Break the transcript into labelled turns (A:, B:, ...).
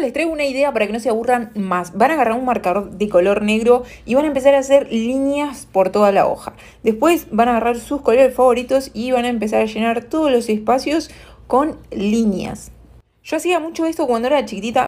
A: Les traigo una idea para que no se aburran más. Van a agarrar un marcador de color negro y van a empezar a hacer líneas por toda la hoja. Después van a agarrar sus colores favoritos y van a empezar a llenar todos los espacios con líneas. Yo hacía mucho esto cuando era chiquitita,